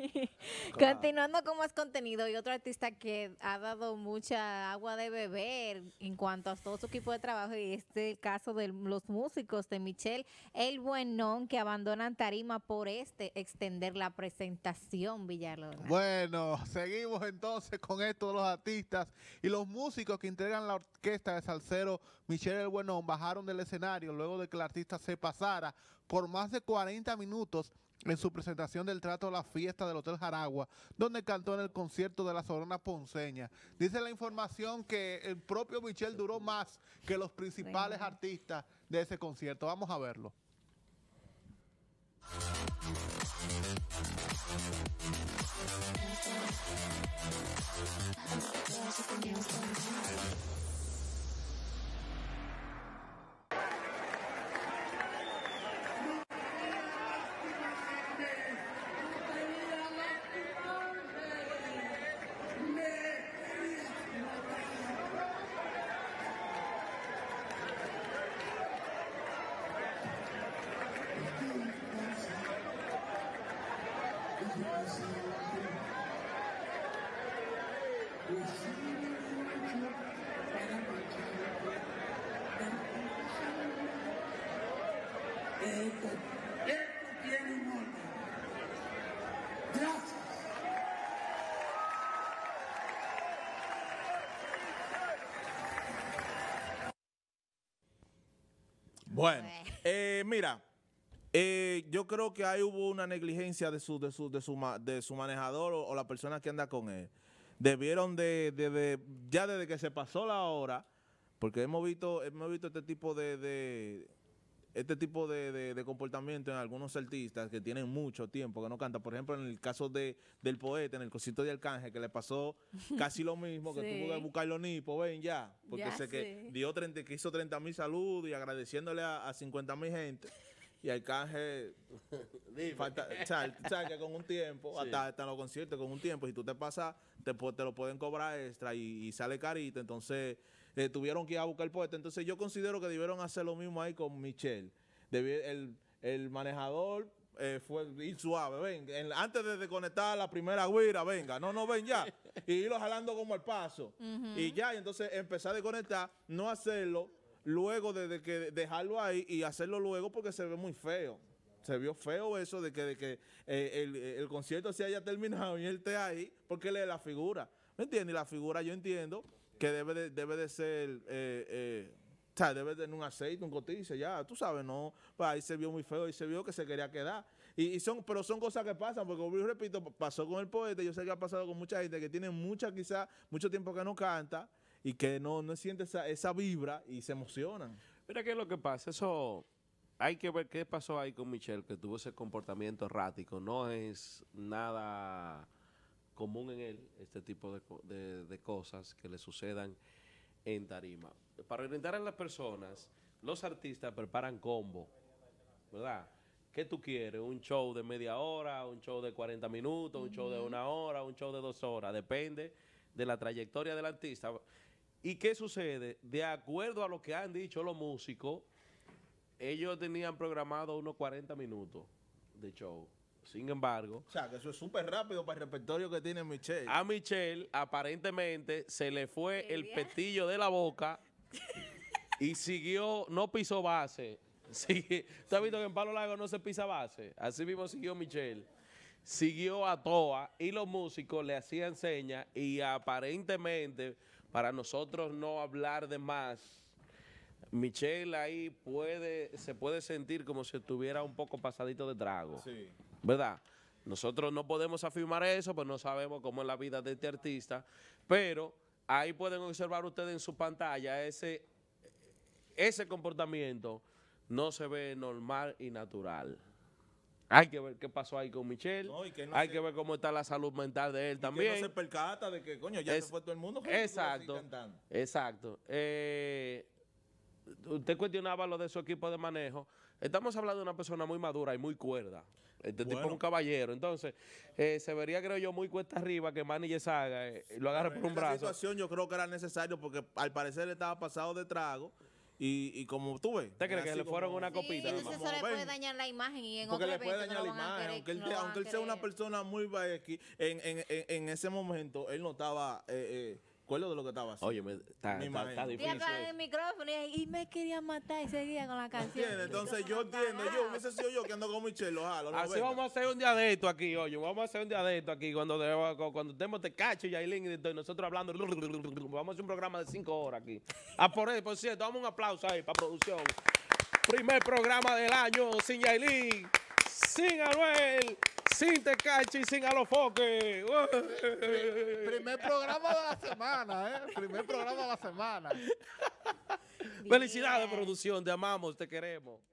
Continuando con más contenido y otro artista que ha dado mucha agua de beber en cuanto a todo su equipo de trabajo y este caso de los músicos de Michelle El Buenón que abandonan tarima por este extender la presentación Villalona. Bueno, seguimos entonces con esto de los artistas y los músicos que integran la orquesta de salsero Michelle El Buenón bajaron del escenario luego de que el artista se pasara por más de 40 minutos en su presentación del trato la fiesta del Hotel Jaragua, donde cantó en el concierto de la Sorona Ponceña. Dice la información que el propio Michel duró más que los principales artistas de ese concierto. Vamos a verlo. Bueno, eh, mira, eh, yo creo que ahí hubo una negligencia de su, de su, de su, de su manejador o, la persona que anda con él. Debieron de, ya desde que se pasó la hora, porque hemos visto, hemos visto este tipo de, este tipo de, comportamiento en algunos artistas que tienen mucho tiempo que no cantan. Por ejemplo, en el caso del poeta, en el cosito de Arcángel, que le pasó casi lo mismo, que tuvo que buscar los nipos, ven ya, porque que dio 30, que hizo 30 mil saludos y agradeciéndole a, a 50 mil gente. Y el falta, o con un tiempo, hasta, los conciertos, con un tiempo, si tú te pasas, te, lo pueden cobrar extra y, sale carita. Entonces, eh, tuvieron que ir a buscar puesto. Entonces, yo considero que debieron hacer lo mismo ahí con Michelle. el, manejador eh, fue ir suave, venga antes de desconectar la primera guira, venga, no, no, ven ya, y irlo jalando como al paso, y ya, entonces empezar a desconectar, no hacerlo luego de, que dejarlo ahí y hacerlo luego porque se ve muy feo. Se vio feo eso de que, que eh, el, concierto se haya terminado y él esté ahí porque él es la figura. ¿Me entiendes? Y la figura yo entiendo que debe de, debe de ser... Eh, eh, o sea, debe de tener un aceite, un cotice, ya, tú sabes, no, pues ahí se vio muy feo, y se vio que se quería quedar. Y, son, pero son cosas que pasan, porque repito, pasó con el poeta, yo sé que ha pasado con mucha gente que tiene mucha, quizás, mucho tiempo que no canta, y que no, no siente esa, esa vibra y se emocionan. Mira qué es lo que pasa, eso hay que ver qué pasó ahí con Michelle, que tuvo ese comportamiento errático. No es nada común en él, este tipo de, cosas que le sucedan en tarima. Para orientar a las personas, los artistas preparan combo, ¿verdad? ¿Qué tú quieres? ¿Un show de media hora, un show de 40 minutos, un show de una hora, un show de dos horas? Depende de la trayectoria del artista. ¿Y qué sucede? De acuerdo a lo que han dicho los músicos, ellos tenían programado unos 40 minutos de show. Sin embargo... O sea, que eso es súper rápido para el repertorio que tiene Michelle. A Michelle, aparentemente, se le fue el petillo de la boca y siguió, no pisó base. ¿Usted ¿Tú visto que en Palo Lago no se pisa base? Así mismo siguió Michelle. Siguió a Toa y los músicos le hacían señas y aparentemente para nosotros no hablar de más, Michelle ahí puede, se puede sentir como si estuviera un poco pasadito de trago. Sí. ¿Verdad? Nosotros no podemos afirmar eso, pues no sabemos cómo es la vida de este artista, pero ahí pueden observar ustedes en su pantalla ese, ese comportamiento no se ve normal y natural. Hay que ver qué pasó ahí con Michelle. hay que ver cómo está la salud mental de él también. no se percata de que, coño, ya se fue todo el mundo. Exacto. Exacto. Eh, usted cuestionaba lo de su equipo de manejo. Estamos hablando de una persona muy madura y muy cuerda. Este tipo es un caballero. Entonces, eh, se vería, creo yo, muy cuesta arriba que Manny salga, eh, lo agarre por un brazo. En situación yo creo que era necesario porque al parecer estaba pasado de trago y, como tú ves. ¿Te cree que le fueron una copita? Sí, entonces eso le puede dañar la imagen y en Porque le puede dañar la imagen. aunque él, sea una persona muy en, en, en, ese momento, él no estaba. Eh, eh, de lo que estaba Oye, me, está, Y el micrófono y, me quería matar y seguía con la canción. Entonces yo entiendo, yo sí sido yo que ando con Michelle, Así vamos a hacer un día de esto aquí, oye, vamos a hacer un día de esto aquí cuando, cuando estemos te cacho y Aileen y nosotros hablando, vamos a hacer un programa de cinco horas aquí. Ah, por, eso, por cierto, damos un aplauso ahí para producción. Primer programa del año sin Yailin, sin Anuel sin tecachi y sin alofoque. Primer programa de la semana, ¿eh? Primer programa de la semana. Felicidades, producción. Te amamos, te queremos.